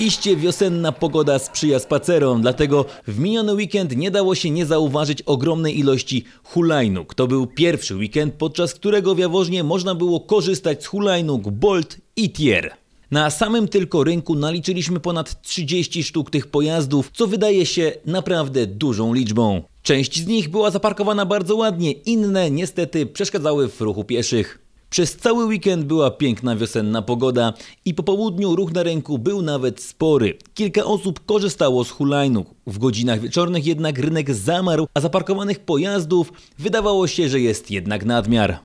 Iście wiosenna pogoda sprzyja spacerom, dlatego w miniony weekend nie dało się nie zauważyć ogromnej ilości hulajnóg. To był pierwszy weekend, podczas którego w Jaworznie można było korzystać z hulajnóg Bolt i Tier. Na samym tylko rynku naliczyliśmy ponad 30 sztuk tych pojazdów, co wydaje się naprawdę dużą liczbą. Część z nich była zaparkowana bardzo ładnie, inne niestety przeszkadzały w ruchu pieszych. Przez cały weekend była piękna wiosenna pogoda i po południu ruch na rynku był nawet spory. Kilka osób korzystało z hulajnóg. W godzinach wieczornych jednak rynek zamarł, a zaparkowanych pojazdów wydawało się, że jest jednak nadmiar.